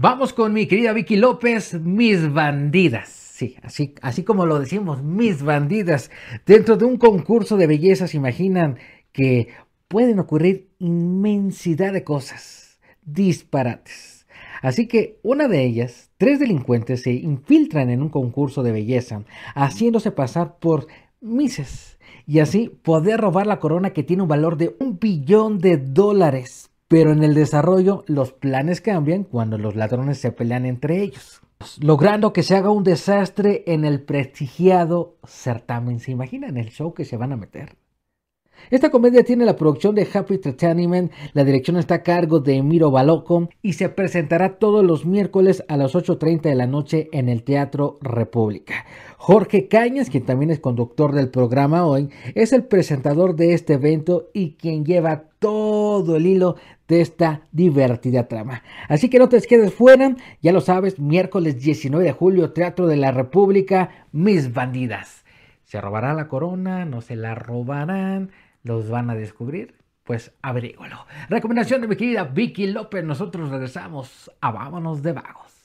Vamos con mi querida Vicky López, mis bandidas. Sí, así, como lo decimos, mis bandidas. Dentro de un concurso de belleza se imaginan que pueden ocurrir inmensidad de cosas, disparates. Así que una de ellas, tres delincuentes se infiltran en un concurso de belleza, haciéndose pasar por mises y así poder robar la corona que tiene un valor de un billón de dólares pero en el desarrollo los planes cambian cuando los ladrones se pelean entre ellos, logrando que se haga un desastre en el prestigiado certamen. ¿Se imaginan el show que se van a meter? Esta comedia tiene la producción de Happy Entertainment, la dirección está a cargo de Emiro Baloco y se presentará todos los miércoles a las 8.30 de la noche en el Teatro República. Jorge Cañas, quien también es conductor del programa hoy, es el presentador de este evento y quien lleva todo el hilo de esta divertida trama. Así que no te quedes fuera, ya lo sabes, miércoles 19 de julio, Teatro de la República, mis bandidas. ¿Se robará la corona? ¿No se la robarán? los van a descubrir, pues averígualo. Recomendación de mi querida Vicky López, nosotros regresamos a Vámonos de Vagos.